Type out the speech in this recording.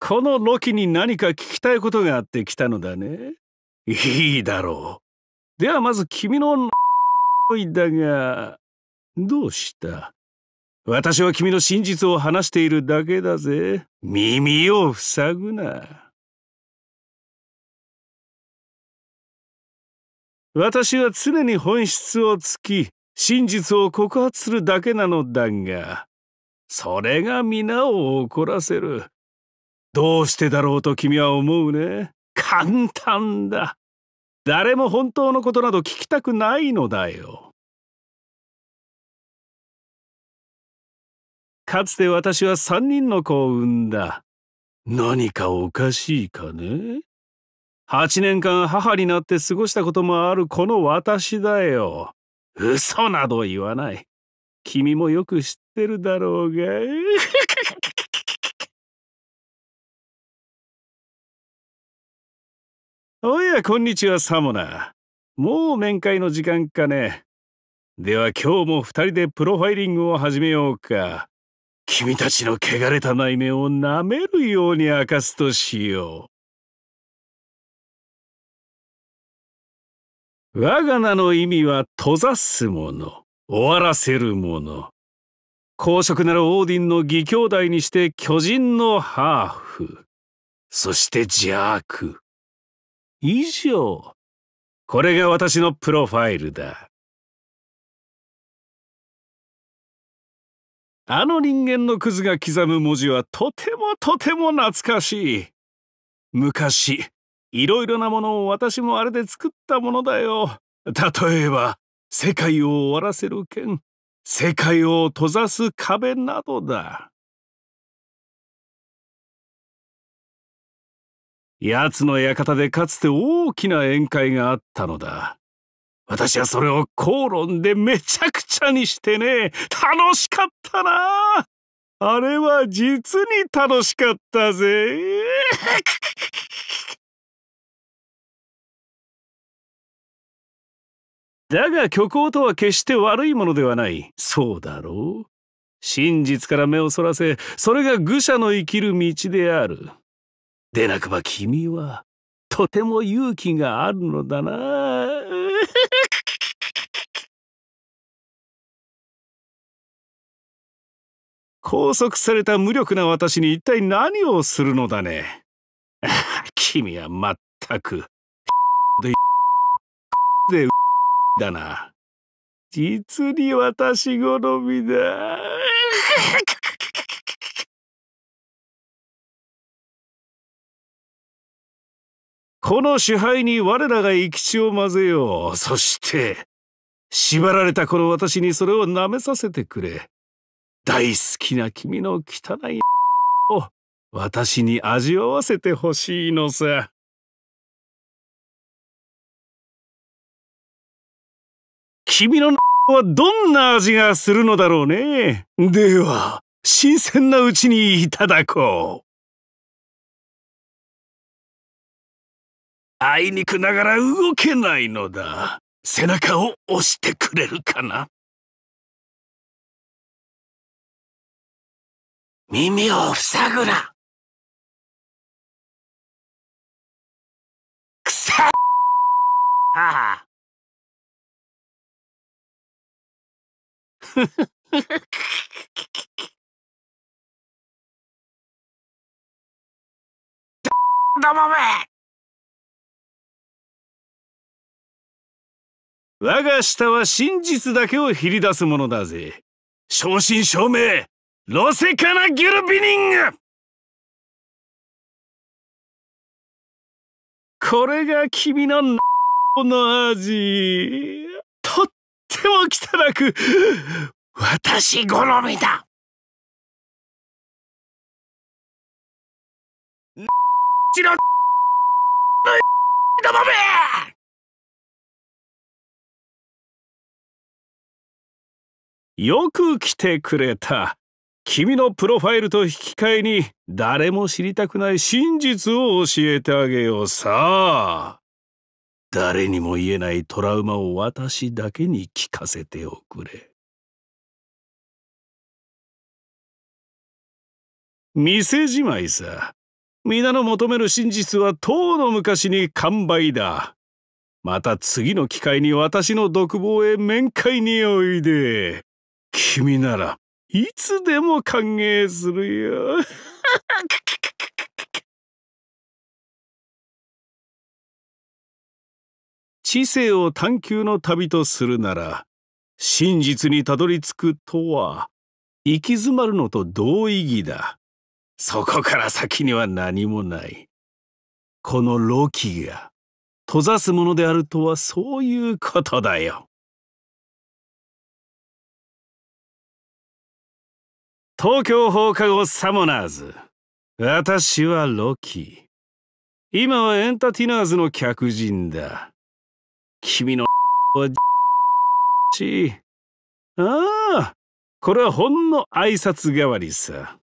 このロキに何か聞きたいことがあって来たのだね。いいだろう。ではまず君のいだが、どうした私は君の真実を話しているだけだぜ。耳を塞ぐな。私は常に本質をつき、真実を告発するだけなのだが、それが皆を怒らせる。どうしてだろうと君は思うね。簡単だ。誰も本当のことなど聞きたくないのだよ。かつて私は3人の子を産んだ。何かおかしいかね8年間母になって過ごしたこともあるこの私だよ。嘘など言わない。君もよく知ってるだろうが。おや、こんにちは、サモナ。もう面会の時間かね。では今日も2人でプロファイリングを始めようか。君たちの汚れた内面を舐めるように明かすとしよう。我が名の意味は閉ざすもの、終わらせるもの。公職なるオーディンの義兄弟にして巨人のハーフ。そして邪悪。以上。これが私のプロファイルだ。あの人間のクズが刻む文字はとてもとても懐かしい。昔、いろいろなものを私もあれで作ったものだよ。例えば、世界を終わらせる剣、世界を閉ざす壁などだ。奴の館でかつて大きな宴会があったのだ。私はそれを口論でめちゃくちゃにしてね、楽しかったなあれは実に楽しかったぜ。だが虚構とは決して悪いものではない。そうだろう真実から目をそらせ、それが愚者の生きる道である。でなくば君は、とても勇気があるのだな。拘束された無力な私に一体何をするのだね。君は全く、で、で、だな。実に私好みだ。この支配に我らが生き血を混ぜよう。そして、縛られたこの私にそれを舐めさせてくれ。大好きな君の汚いを私に味わわせてほしいのさ。君のはどんな味がするのだろうね。では、新鮮なうちにいただこう。あいにくながら動けないのだ。背中を押してくれるかな耳を塞ぐな。くさっはあ。だまめ我が舌は真実だけを切り出すものだぜ正真正銘ロセカナ・ギュルビニングこれが君のの味とっても汚く私好みだちの頼めよく来てくれた。君のプロファイルと引き換えに誰も知りたくない真実を教えてあげようさあ。誰にも言えないトラウマを私だけに聞かせておくれ。店じまいさ。皆の求める真実はとうの昔に完売だ。また次の機会に私の独房へ面会においで。君ならいつでも歓迎するよ。知性を探求の旅とするなら真実にたどり着くとは行き詰まるのと同意義だ。そこから先には何もない。このロキが閉ざすものであるとはそういうことだよ。東京放課後サモナーズ私はロキ今はエンタティナーズの客人だ君のはちああこれはほんの挨拶代わりさ